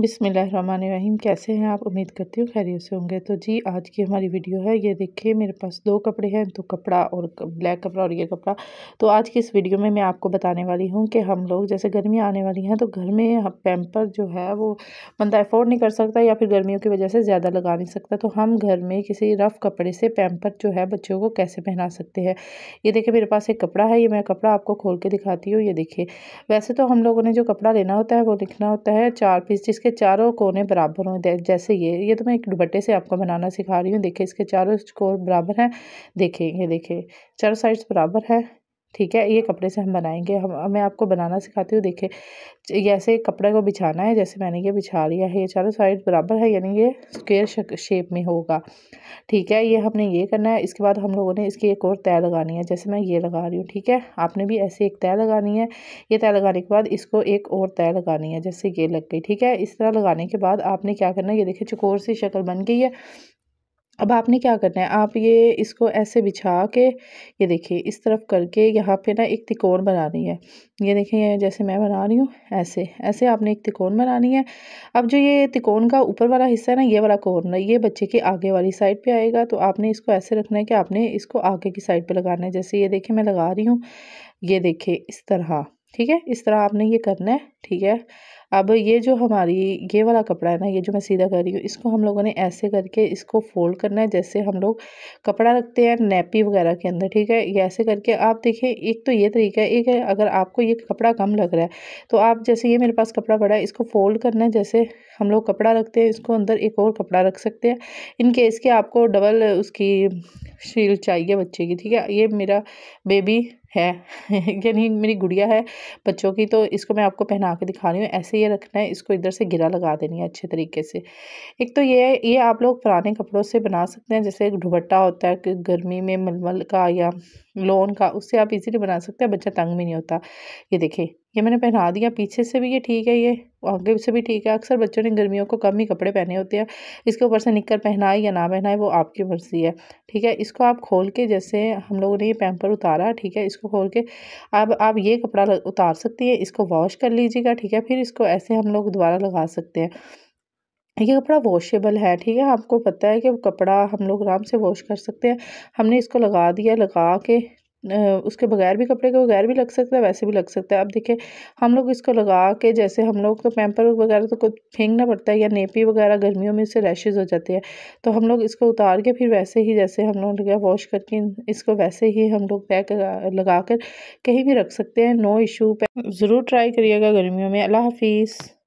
बिसमीम कैसे हैं आप उम्मीद करती हूँ खैरियत से होंगे तो जी आज की हमारी वीडियो है ये देखिए मेरे पास दो कपड़े हैं तो कपड़ा और ब्लैक कपड़ा और ये कपड़ा तो आज की इस वीडियो में मैं आपको बताने वाली हूँ कि हम लोग जैसे गर्मियाँ आने वाली हैं तो घर में पैम्पर जो है वो बंदा अफोर्ड नहीं कर सकता या फिर गर्मियों की वजह से ज़्यादा लगा नहीं सकता तो हम घर में किसी रफ़ कपड़े से पैम्पर जो है बच्चों को कैसे पहना सकते हैं ये देखिए मेरे पास एक कपड़ा है ये मैं कपड़ा आपको खोल के दिखाती हूँ ये देखिए वैसे तो हम लोगों ने जो कपड़ा लेना होता है वो लिखना होता है चार पीस जिसके इसके चारों कोने बराबर हों जैसे ये ये तो मैं एक दुपट्टे से आपको बनाना सिखा रही हूँ देखिए इसके चारों कोर बराबर हैं देखिए ये देखिए चारों साइड्स बराबर है ठीक है ये कपड़े से हम बनाएंगे हम मैं आपको बनाना सिखाती हूँ देखिए जैसे कपड़े को बिछाना है जैसे मैंने ये बिछा लिया है ये चारों साइड बराबर है यानी ये स्क्वेयर शेप में होगा ठीक है ये हमने ये करना है इसके बाद हम लोगों ने इसकी एक और तय लगानी है जैसे मैं ये लगा रही हूँ ठीक है आपने भी ऐसे एक तय लगानी है ये तय लगाने के बाद इसको एक और तय लगानी है जैसे ये लग गई ठीक है इस तरह लगाने के बाद आपने क्या करना है ये देखिए चकोर सी शक्ल बन गई है अब आपने क्या करना है आप ये इसको ऐसे बिछा के ये देखिए इस तरफ करके यहाँ पे ना एक तिकोन बनानी है ये देखिए जैसे मैं बना रही हूँ ऐसे ऐसे आपने एक तिकोण बनानी है अब जो ये तिकोन का ऊपर वाला हिस्सा है ना ये वाला ना ये बच्चे के आगे वाली साइड पे आएगा तो आपने इसको ऐसे रखना है कि आपने इसको आगे की साइड पर लगाना है जैसे ये देखिए मैं लगा रही हूँ ये देखिए इस तरह ठीक है इस तरह आपने ये करना है ठीक है अब ये जो हमारी ये वाला कपड़ा है ना ये जो मैं सीधा कर रही हूँ इसको हम लोगों ने ऐसे करके इसको फोल्ड करना है जैसे हम लोग कपड़ा रखते हैं नेपी वगैरह के अंदर ठीक है ये ऐसे करके आप देखें एक तो ये तरीका है एक है अगर आपको ये कपड़ा कम लग रहा है तो आप जैसे ये मेरे पास कपड़ा पड़ा है इसको फोल्ड करना है जैसे हम लोग कपड़ा रखते हैं इसको अंदर एक और कपड़ा रख सकते हैं इन केस के आपको डबल उसकी शील चाहिए बच्चे की ठीक है ये मेरा बेबी है यानी मेरी गुड़िया है बच्चों की तो इसको मैं आपको पहना के दिखा रही हूँ ऐसे ये रखना है इसको इधर से गिरा लगा देनी है अच्छे तरीके से एक तो ये है ये आप लोग पुराने कपड़ों से बना सकते हैं जैसे दुबट्टा होता है कि गर्मी में मलमल का या लोन का उससे आप इजीली बना सकते हैं बच्चा तंग भी नहीं होता ये देखें ये मैंने पहना दिया पीछे से भी ये ठीक है ये आगे से भी ठीक है अक्सर बच्चों ने गर्मियों को कम ही कपड़े पहने होते हैं इसके ऊपर से निकल पहनाए या ना पहनाए वो आपकी मर्ज़ी है ठीक है इसको आप खोल के जैसे हम लोगों ने ये पैम्पर उतारा ठीक है इसको इसको खोल के अब आप ये कपड़ा उतार सकती है इसको वॉश कर लीजिएगा ठीक है फिर इसको ऐसे हम लोग दोबारा लगा सकते हैं ये कपड़ा वॉशेबल है ठीक है आपको पता है कि कपड़ा हम लोग आराम से वॉश कर सकते हैं हमने इसको लगा दिया लगा के उसके बगैर भी कपड़े के बगैर भी लग सकता है वैसे भी लग सकता है आप देखिए हम लोग इसको लगा के जैसे हम लोग को पैम्पर वगैरह तो कुछ फेंकना पड़ता है या नेपी वगैरह गर्मियों में इससे रैशेज़ हो जाते हैं तो हम लोग इसको उतार के फिर वैसे ही जैसे हम लोग लगे वॉश करके इसको वैसे ही हम लोग पैक लगा कर कहीं भी रख सकते हैं नो इशू ज़रूर ट्राई करिएगा गर्मियों में अल्लाह हाफिज़